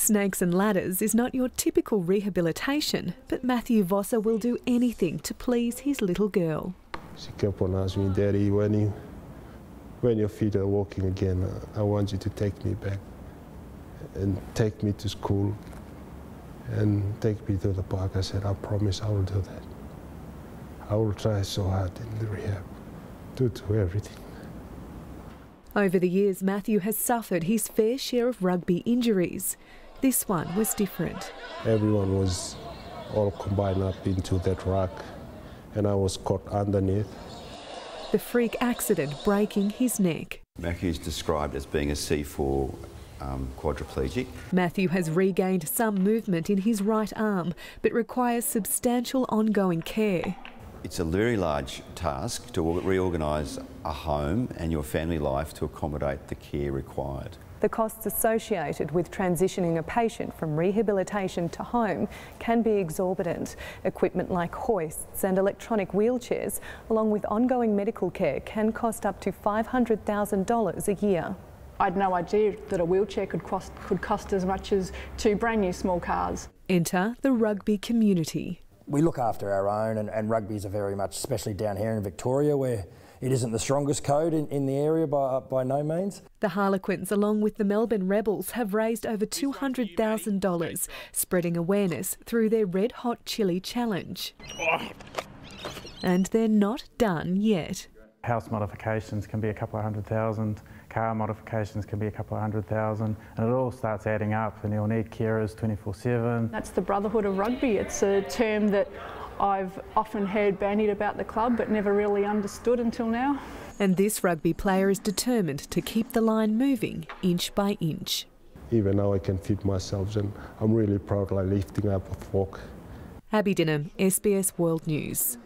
Snakes and Ladders is not your typical rehabilitation, but Matthew Vossa will do anything to please his little girl. She kept on asking me, Daddy, when, you, when your feet are walking again, I want you to take me back and take me to school and take me to the park. I said, I promise I will do that. I will try so hard in the rehab to do everything. Over the years, Matthew has suffered his fair share of rugby injuries. This one was different. Everyone was all combined up into that rock, and I was caught underneath. The freak accident breaking his neck. Matthew's described as being a C4 um, quadriplegic. Matthew has regained some movement in his right arm, but requires substantial ongoing care. It's a very large task to reorganise a home and your family life to accommodate the care required. The costs associated with transitioning a patient from rehabilitation to home can be exorbitant. Equipment like hoists and electronic wheelchairs, along with ongoing medical care, can cost up to $500,000 a year. I had no idea that a wheelchair could cost, could cost as much as two brand new small cars. Enter the rugby community. We look after our own, and, and rugby is a very much, especially down here in Victoria, where it isn't the strongest code in, in the area by, uh, by no means. The Harlequins, along with the Melbourne Rebels, have raised over $200,000, spreading awareness through their Red Hot Chili Challenge. And they're not done yet. House modifications can be a couple of hundred thousand, car modifications can be a couple of hundred thousand, and it all starts adding up, and you'll need carers 24 7. That's the brotherhood of rugby. It's a term that I've often heard bandied about the club but never really understood until now. And this rugby player is determined to keep the line moving inch by inch. Even now I can feed myself and I'm really proud like lifting up a fork. Abby Dinham, SBS World News.